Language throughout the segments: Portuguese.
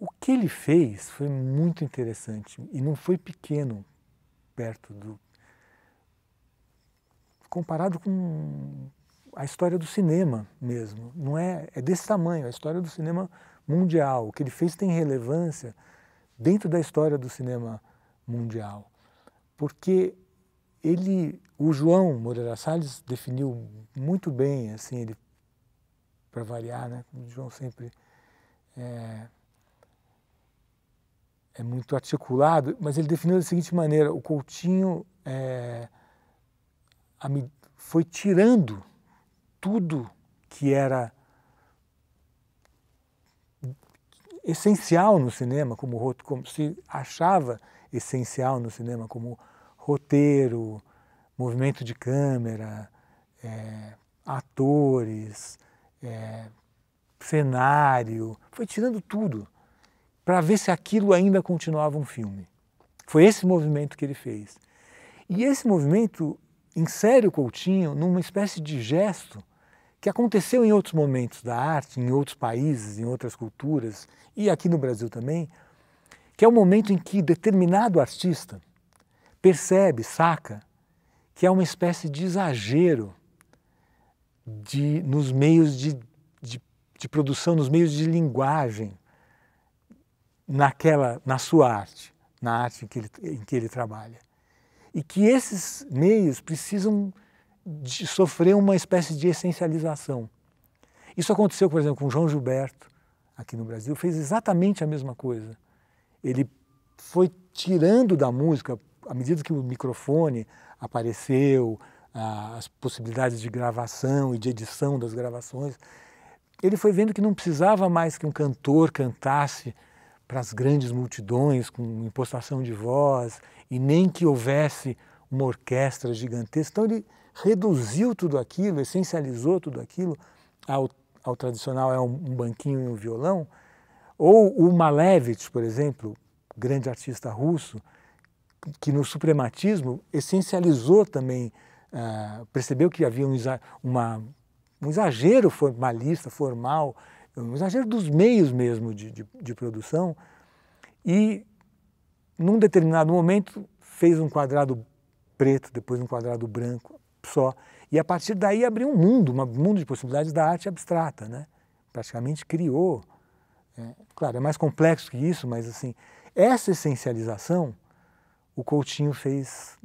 O que ele fez foi muito interessante e não foi pequeno perto do comparado com a história do cinema mesmo. Não é é desse tamanho a história do cinema mundial. O que ele fez tem relevância dentro da história do cinema mundial, porque ele, o João Moreira Salles definiu muito bem, assim, ele para variar, né? O João sempre é, é muito articulado, mas ele definiu da seguinte maneira: o Coutinho é, a, foi tirando tudo que era essencial no cinema, como, como se achava essencial no cinema, como roteiro, movimento de câmera, é, atores, é, cenário, foi tirando tudo para ver se aquilo ainda continuava um filme. Foi esse movimento que ele fez. E esse movimento insere o Coutinho numa espécie de gesto que aconteceu em outros momentos da arte, em outros países, em outras culturas e aqui no Brasil também, que é o momento em que determinado artista percebe, saca, que é uma espécie de exagero de, nos meios de, de, de produção, nos meios de linguagem naquela, na sua arte, na arte em que ele, em que ele trabalha. E que esses meios precisam sofrer uma espécie de essencialização. Isso aconteceu, por exemplo, com João Gilberto, aqui no Brasil, fez exatamente a mesma coisa. Ele foi tirando da música, à medida que o microfone apareceu, as possibilidades de gravação e de edição das gravações, ele foi vendo que não precisava mais que um cantor cantasse para as grandes multidões com impostação de voz e nem que houvesse uma orquestra gigantesca. Então ele reduziu tudo aquilo, essencializou tudo aquilo ao, ao tradicional é um, um banquinho e um violão. Ou o Malevich, por exemplo, grande artista russo, que no suprematismo essencializou também, uh, percebeu que havia um, exa uma, um exagero formalista, formal, um exagero dos meios mesmo de, de, de produção, e num determinado momento fez um quadrado preto, depois um quadrado branco só, e a partir daí abriu um mundo, um mundo de possibilidades da arte abstrata, né? praticamente criou. É, claro, é mais complexo que isso, mas assim, essa essencialização o Coutinho fez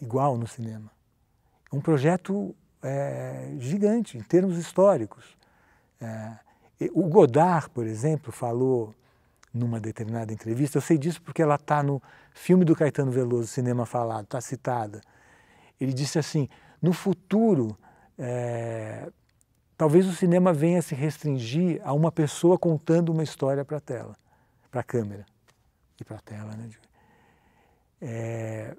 igual no cinema. Um projeto é, gigante em termos históricos. É, o Godard, por exemplo, falou numa determinada entrevista, eu sei disso porque ela está no filme do Caetano Veloso, Cinema Falado, está citada. Ele disse assim: no futuro, é, talvez o cinema venha se restringir a uma pessoa contando uma história para a tela, para a câmera e para a tela. Né? É,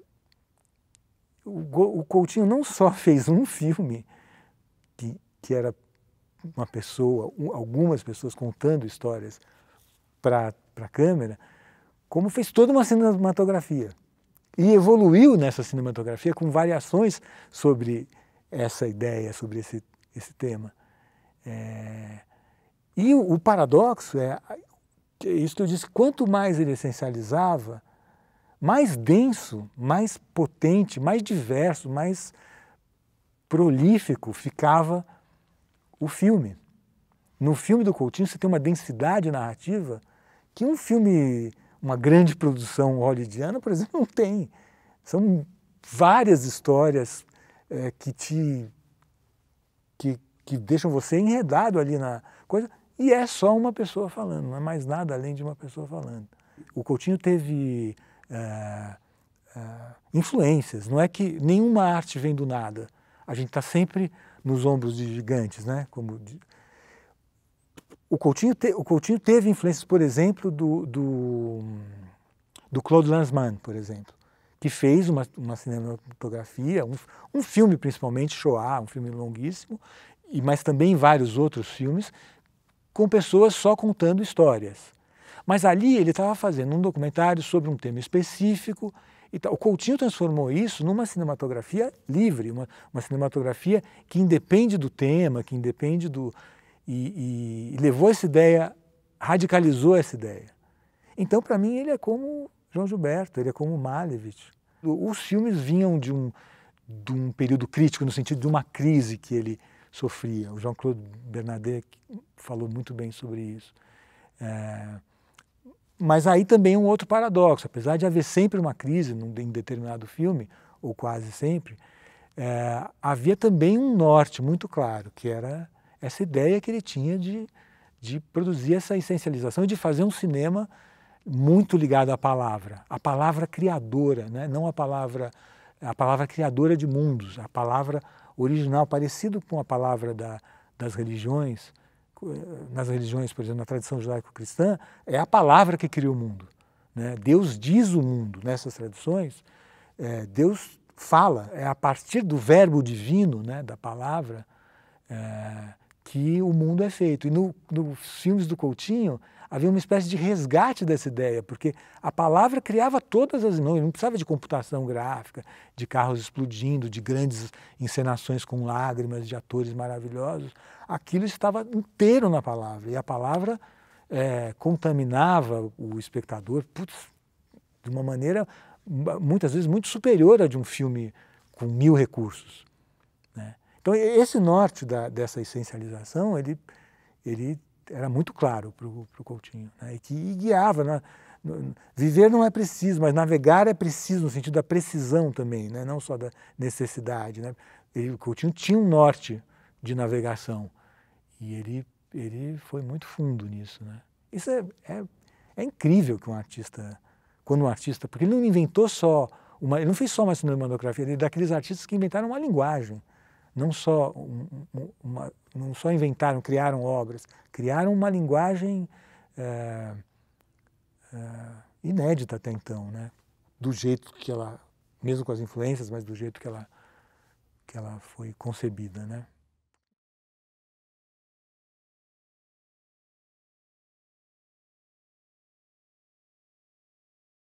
o, o Coutinho não só fez um filme que, que era uma pessoa, um, algumas pessoas contando histórias para a câmera, como fez toda uma cinematografia. E evoluiu nessa cinematografia com variações sobre essa ideia, sobre esse, esse tema. É... E o, o paradoxo é, é isso que eu disse: quanto mais ele essencializava, mais denso, mais potente, mais diverso, mais prolífico ficava o filme. No filme do Coutinho você tem uma densidade narrativa que um filme, uma grande produção hollywoodiana, por exemplo, não tem. São várias histórias é, que te que, que deixam você enredado ali na coisa e é só uma pessoa falando, não é mais nada além de uma pessoa falando. O Coutinho teve é, é, influências, não é que nenhuma arte vem do nada a gente está sempre nos ombros de gigantes, né? Como de... O, Coutinho te... o Coutinho teve influências, por exemplo, do, do, do Claude Lanzmann, por exemplo, que fez uma, uma cinematografia, um, um filme principalmente, Shoah, um filme longuíssimo, e mas também vários outros filmes, com pessoas só contando histórias. Mas ali ele estava fazendo um documentário sobre um tema específico então, o Coutinho transformou isso numa cinematografia livre, uma, uma cinematografia que independe do tema, que independe do. E, e, e levou essa ideia, radicalizou essa ideia. Então, para mim, ele é como João Gilberto, ele é como Malevich. Os filmes vinham de um, de um período crítico, no sentido de uma crise que ele sofria. O Jean-Claude Bernadette falou muito bem sobre isso. É, mas aí também um outro paradoxo. Apesar de haver sempre uma crise em determinado filme, ou quase sempre, é, havia também um norte muito claro, que era essa ideia que ele tinha de, de produzir essa essencialização e de fazer um cinema muito ligado à palavra, à palavra criadora, né? não a palavra a palavra criadora de mundos, a palavra original, parecido com a palavra da, das religiões, eh, nas religiões, por exemplo, na tradição judaico-cristã, é a palavra que cria o mundo. Né? Deus diz o mundo. Nessas tradições, é, eh, Deus fala, é a partir do verbo divino, né, da palavra, é, que o mundo é feito. E no, nos filmes do Coutinho, havia uma espécie de resgate dessa ideia, porque a palavra criava todas as não, não precisava de computação gráfica, de carros explodindo, de grandes encenações com lágrimas, de atores maravilhosos. Aquilo estava inteiro na palavra e a palavra é, contaminava o espectador putz, de uma maneira muitas vezes muito superior à de um filme com mil recursos. Né? Então esse norte da, dessa essencialização ele ele era muito claro para o Coutinho, né? e que e guiava. Né? Viver não é preciso, mas navegar é preciso, no sentido da precisão também, né? não só da necessidade. Né? Ele, o Coutinho tinha um norte de navegação, e ele, ele foi muito fundo nisso. Né? Isso é, é, é incrível que um artista, quando um artista, porque ele não inventou só, uma, ele não fez só uma cinematografia, ele é daqueles artistas que inventaram uma linguagem não só, uma, não só inventaram, criaram obras, criaram uma linguagem é, é, inédita até então, né? do jeito que ela, mesmo com as influências, mas do jeito que ela, que ela foi concebida. Né?